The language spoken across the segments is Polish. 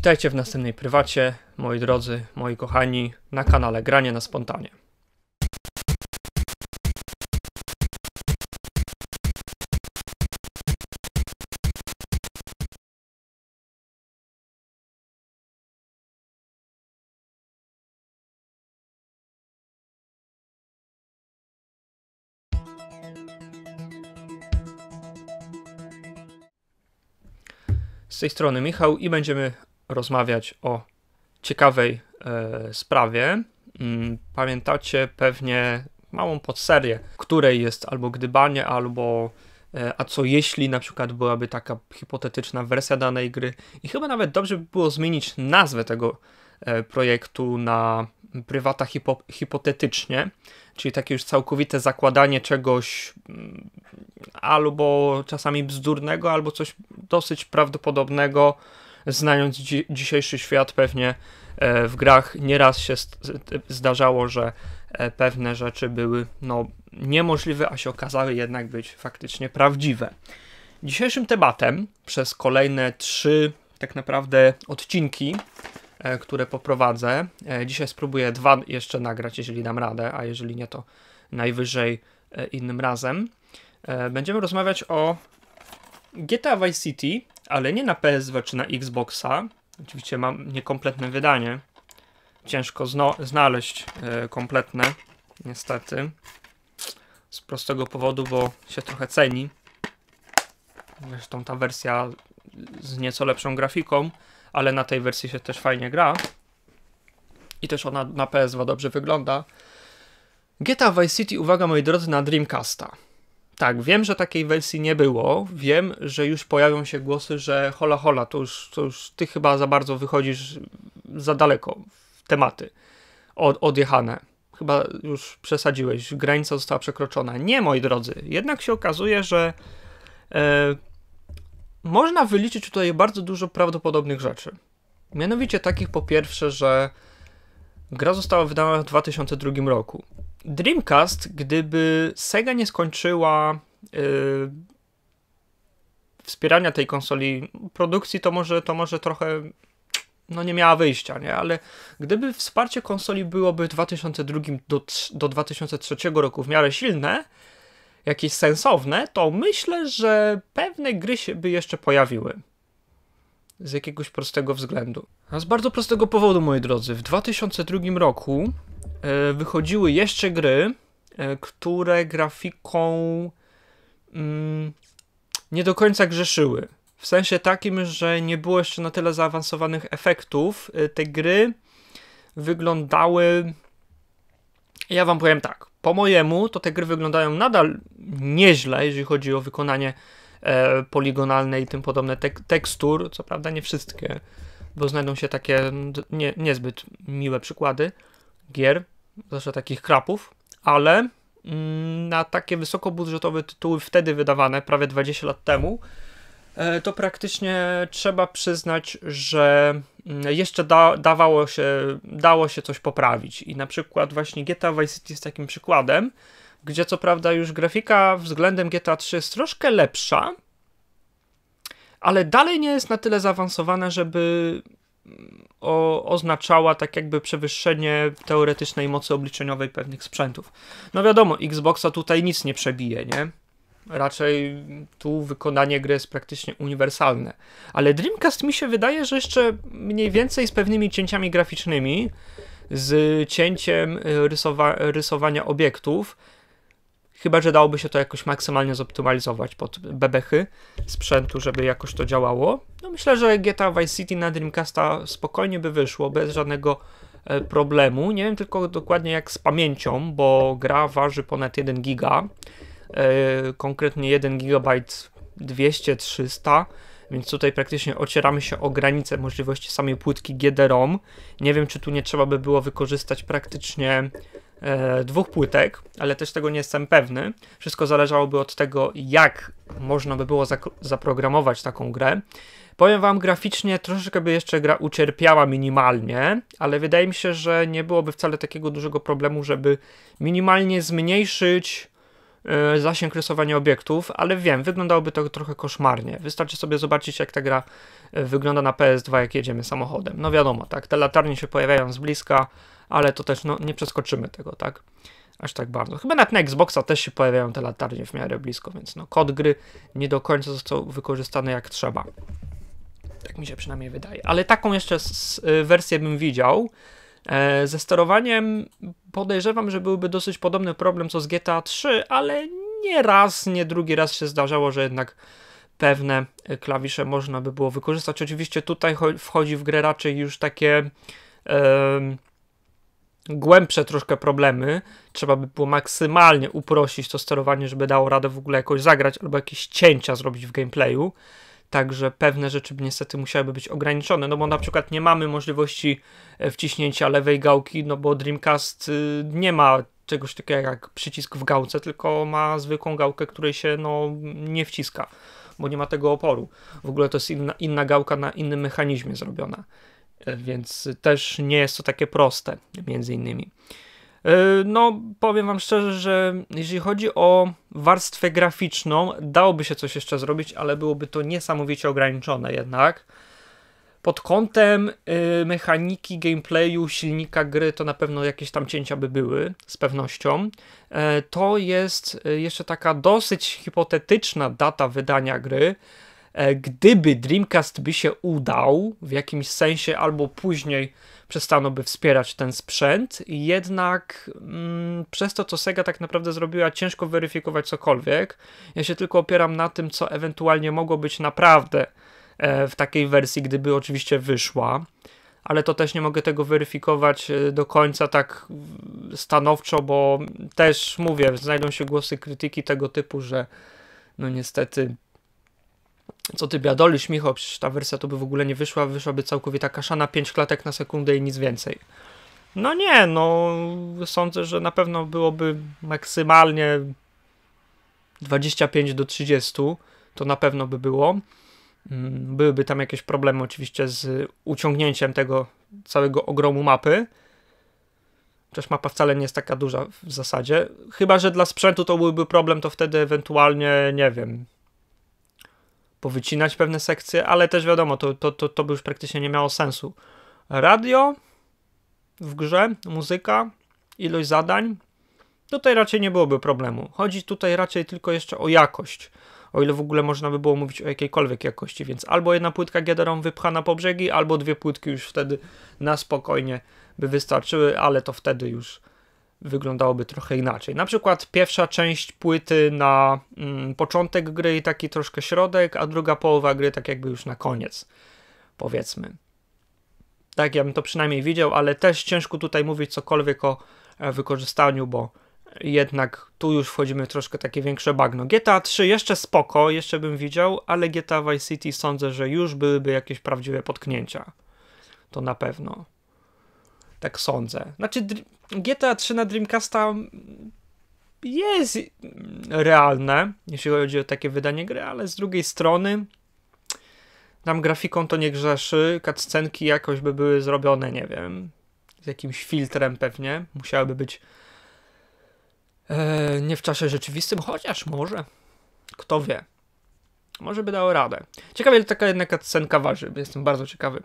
Witajcie w następnej prywacie, moi drodzy, moi kochani, na kanale Granie na Spontanie. Z tej strony Michał i będziemy rozmawiać o ciekawej e, sprawie. Mm, pamiętacie pewnie małą podserię, której jest albo gdybanie, albo e, a co jeśli na przykład byłaby taka hipotetyczna wersja danej gry i chyba nawet dobrze by było zmienić nazwę tego e, projektu na prywata hipo hipotetycznie, czyli takie już całkowite zakładanie czegoś mm, albo czasami bzdurnego, albo coś dosyć prawdopodobnego, znając dzi dzisiejszy świat, pewnie e, w grach nieraz się zdarzało, że e, pewne rzeczy były no, niemożliwe, a się okazały jednak być faktycznie prawdziwe. Dzisiejszym tematem przez kolejne trzy tak naprawdę odcinki, e, które poprowadzę, dzisiaj spróbuję dwa jeszcze nagrać, jeżeli dam radę, a jeżeli nie, to najwyżej innym razem. Będziemy rozmawiać o GTA Vice City ale nie na PS2 czy na Xboxa. Oczywiście mam niekompletne wydanie. Ciężko znaleźć yy, kompletne, niestety. Z prostego powodu, bo się trochę ceni. Zresztą ta wersja z nieco lepszą grafiką, ale na tej wersji się też fajnie gra. I też ona na PS2 dobrze wygląda. GTA Vice City, uwaga moi drodzy, na Dreamcasta tak, wiem, że takiej wersji nie było. Wiem, że już pojawią się głosy, że hola hola, to już, to już ty chyba za bardzo wychodzisz za daleko w tematy od, odjechane. Chyba już przesadziłeś, granica została przekroczona. Nie, moi drodzy, jednak się okazuje, że e, można wyliczyć tutaj bardzo dużo prawdopodobnych rzeczy. Mianowicie takich po pierwsze, że gra została wydana w 2002 roku Dreamcast, gdyby Sega nie skończyła yy, wspierania tej konsoli produkcji, to może, to może trochę no nie miała wyjścia, nie? Ale gdyby wsparcie konsoli byłoby w 2002 do, do 2003 roku w miarę silne, jakieś sensowne, to myślę, że pewne gry się by jeszcze pojawiły z jakiegoś prostego względu. A z bardzo prostego powodu, moi drodzy. W 2002 roku e, wychodziły jeszcze gry, e, które grafiką mm, nie do końca grzeszyły. W sensie takim, że nie było jeszcze na tyle zaawansowanych efektów. E, te gry wyglądały. Ja wam powiem tak. Po mojemu, to te gry wyglądają nadal nieźle, jeżeli chodzi o wykonanie e, poligonalne i tym podobne tek tekstur, co prawda nie wszystkie, bo znajdą się takie nie, niezbyt miłe przykłady gier, zwłaszcza takich krapów, ale mm, na takie wysokobudżetowe tytuły wtedy wydawane, prawie 20 lat temu, e, to praktycznie trzeba przyznać, że mm, jeszcze da, dawało się, dało się coś poprawić. I na przykład właśnie GTA Vice City jest takim przykładem, gdzie co prawda już grafika względem GTA 3 jest troszkę lepsza, ale dalej nie jest na tyle zaawansowana, żeby mm, o, oznaczała tak jakby przewyższenie teoretycznej mocy obliczeniowej pewnych sprzętów. No wiadomo, Xboxa tutaj nic nie przebije, nie? Raczej tu wykonanie gry jest praktycznie uniwersalne. Ale Dreamcast mi się wydaje, że jeszcze mniej więcej z pewnymi cięciami graficznymi, z cięciem rysowa rysowania obiektów, Chyba, że dałoby się to jakoś maksymalnie zoptymalizować pod bebechy sprzętu, żeby jakoś to działało. No myślę, że GTA Vice City na Dreamcasta spokojnie by wyszło, bez żadnego e, problemu. Nie wiem tylko dokładnie jak z pamięcią, bo gra waży ponad 1 giga. E, konkretnie 1 GB 200-300 więc tutaj praktycznie ocieramy się o granicę możliwości samej płytki GD-ROM. Nie wiem, czy tu nie trzeba by było wykorzystać praktycznie E, dwóch płytek, ale też tego nie jestem pewny. Wszystko zależałoby od tego, jak można by było zaprogramować taką grę. Powiem wam, graficznie troszeczkę by jeszcze gra ucierpiała minimalnie, ale wydaje mi się, że nie byłoby wcale takiego dużego problemu, żeby minimalnie zmniejszyć e, zasięg rysowania obiektów, ale wiem, wyglądałoby to trochę koszmarnie. Wystarczy sobie zobaczyć, jak ta gra e, wygląda na PS2, jak jedziemy samochodem. No wiadomo, tak, te latarnie się pojawiają z bliska, ale to też no, nie przeskoczymy tego, tak? Aż tak bardzo. Chyba nawet na Xboxa też się pojawiają te latarnie w miarę blisko, więc no, kod gry nie do końca został wykorzystany jak trzeba. Tak mi się przynajmniej wydaje. Ale taką jeszcze wersję bym widział. E, ze sterowaniem podejrzewam, że byłby dosyć podobny problem co z GTA 3, ale nie raz, nie drugi raz się zdarzało, że jednak pewne e, klawisze można by było wykorzystać. Oczywiście tutaj wchodzi w grę raczej już takie. E, głębsze troszkę problemy. Trzeba by było maksymalnie uprościć to sterowanie, żeby dało radę w ogóle jakoś zagrać albo jakieś cięcia zrobić w gameplayu. Także pewne rzeczy niestety musiałyby być ograniczone, no bo na przykład nie mamy możliwości e, wciśnięcia lewej gałki, no bo Dreamcast y, nie ma czegoś takiego jak przycisk w gałce, tylko ma zwykłą gałkę, której się no, nie wciska, bo nie ma tego oporu. W ogóle to jest inna, inna gałka na innym mechanizmie zrobiona. Więc też nie jest to takie proste, między innymi. E, no, powiem Wam szczerze, że jeśli chodzi o warstwę graficzną, dałoby się coś jeszcze zrobić, ale byłoby to niesamowicie ograniczone jednak. Pod kątem y, mechaniki, gameplayu, silnika gry, to na pewno jakieś tam cięcia by były, z pewnością. E, to jest y, jeszcze taka dosyć hipotetyczna data wydania gry E, gdyby Dreamcast by się udał w jakimś sensie albo później przestano by wspierać ten sprzęt, jednak mm, przez to, co Sega tak naprawdę zrobiła, ciężko weryfikować cokolwiek. Ja się tylko opieram na tym, co ewentualnie mogło być naprawdę e, w takiej wersji, gdyby oczywiście wyszła. Ale to też nie mogę tego weryfikować e, do końca tak mm, stanowczo, bo też mówię, znajdą się głosy krytyki tego typu, że no niestety co ty biadolisz, Michał, przecież ta wersja to by w ogóle nie wyszła, wyszłaby całkowita kaszana, 5 klatek na sekundę i nic więcej. No nie, no sądzę, że na pewno byłoby maksymalnie 25 do 30, to na pewno by było. Mm, byłyby tam jakieś problemy oczywiście z uciągnięciem tego całego ogromu mapy. Chociaż mapa wcale nie jest taka duża w zasadzie. Chyba, że dla sprzętu to byłby problem, to wtedy ewentualnie, nie wiem, powycinać pewne sekcje, ale też wiadomo, to, to, to, to by już praktycznie nie miało sensu. Radio w grze, muzyka, ilość zadań. Tutaj raczej nie byłoby problemu. Chodzi tutaj raczej tylko jeszcze o jakość. O ile w ogóle można by było mówić o jakiejkolwiek jakości, więc albo jedna płytka giederą wypchana po brzegi, albo dwie płytki już wtedy na spokojnie by wystarczyły, ale to wtedy już wyglądałoby trochę inaczej. Na przykład pierwsza część płyty na mm, początek gry i taki troszkę środek, a druga połowa gry tak jakby już na koniec, powiedzmy. Tak, ja bym to przynajmniej widział, ale też ciężko tutaj mówić cokolwiek o e, wykorzystaniu, bo jednak tu już wchodzimy w troszkę takie większe bagno. GTA 3 jeszcze spoko, jeszcze bym widział, ale GTA Vice City sądzę, że już byłyby jakieś prawdziwe potknięcia. To na pewno. Tak sądzę. Znaczy, GTA 3 na Dreamcasta jest realne, jeśli chodzi o takie wydanie gry, ale z drugiej strony tam grafiką to nie grzeszy, cutscenki jakoś by były zrobione, nie wiem, z jakimś filtrem pewnie, musiałyby być e, nie w czasie rzeczywistym, chociaż może, kto wie, może by dało radę. Ciekawie, ile taka jedna cutscenka waży, jestem bardzo ciekawy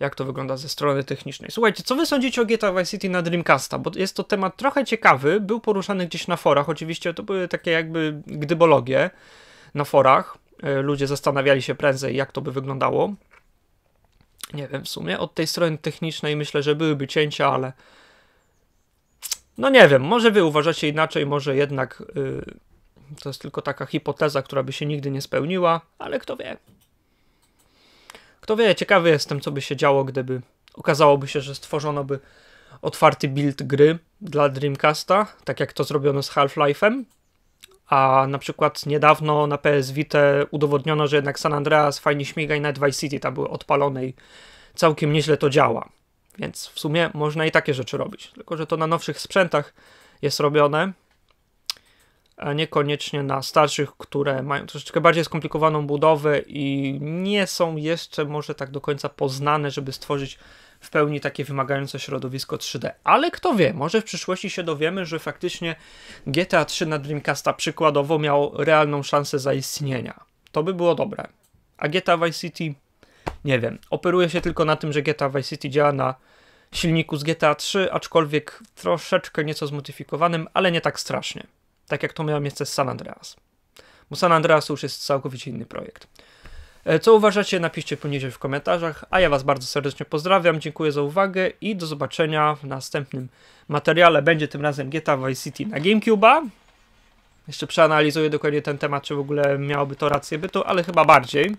jak to wygląda ze strony technicznej. Słuchajcie, co wy sądzicie o GTA Vice City na Dreamcasta? Bo jest to temat trochę ciekawy, był poruszany gdzieś na forach, oczywiście to były takie jakby gdybologie na forach. E, ludzie zastanawiali się prędzej, jak to by wyglądało. Nie wiem w sumie, od tej strony technicznej myślę, że byłyby cięcia, ale no nie wiem, może wy uważacie inaczej, może jednak yy, to jest tylko taka hipoteza, która by się nigdy nie spełniła, ale kto wie. Kto wie, ciekawy jestem, co by się działo, gdyby okazałoby się, że stworzono by otwarty build gry dla Dreamcasta, tak jak to zrobiono z Half-Life'em. A na przykład niedawno na PS Vita udowodniono, że jednak San Andreas fajnie śmiga i Night Vice City tam były odpalone i całkiem nieźle to działa. Więc w sumie można i takie rzeczy robić. Tylko, że to na nowszych sprzętach jest robione, E, niekoniecznie na starszych, które mają troszeczkę bardziej skomplikowaną budowę i nie są jeszcze może tak do końca poznane, żeby stworzyć w pełni takie wymagające środowisko 3D. Ale kto wie, może w przyszłości się dowiemy, że faktycznie GTA 3 na Dreamcasta przykładowo miał realną szansę zaistnienia. To by było dobre. A GTA Vice City, nie wiem, operuje się tylko na tym, że GTA Vice City działa na silniku z GTA 3, aczkolwiek troszeczkę nieco zmodyfikowanym, ale nie tak strasznie tak jak to miało miejsce z San Andreas. Bo San Andreas już jest całkowicie inny projekt. E, co uważacie, napiszcie poniżej w komentarzach, a ja Was bardzo serdecznie pozdrawiam, dziękuję za uwagę i do zobaczenia w następnym materiale. Będzie tym razem GTA Vice City na GameCube'a. Jeszcze przeanalizuję dokładnie ten temat, czy w ogóle miałoby to rację bytu, ale chyba bardziej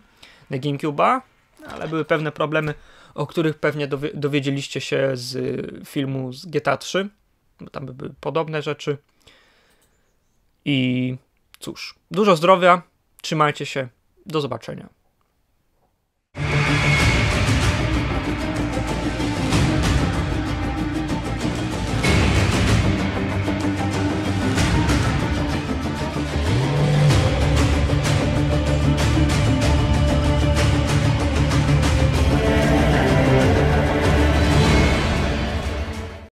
na GameCube'a, ale były pewne problemy, o których pewnie dowiedzieliście się z y, filmu z GTA 3, bo tam by były podobne rzeczy. I cóż, dużo zdrowia, trzymajcie się, do zobaczenia.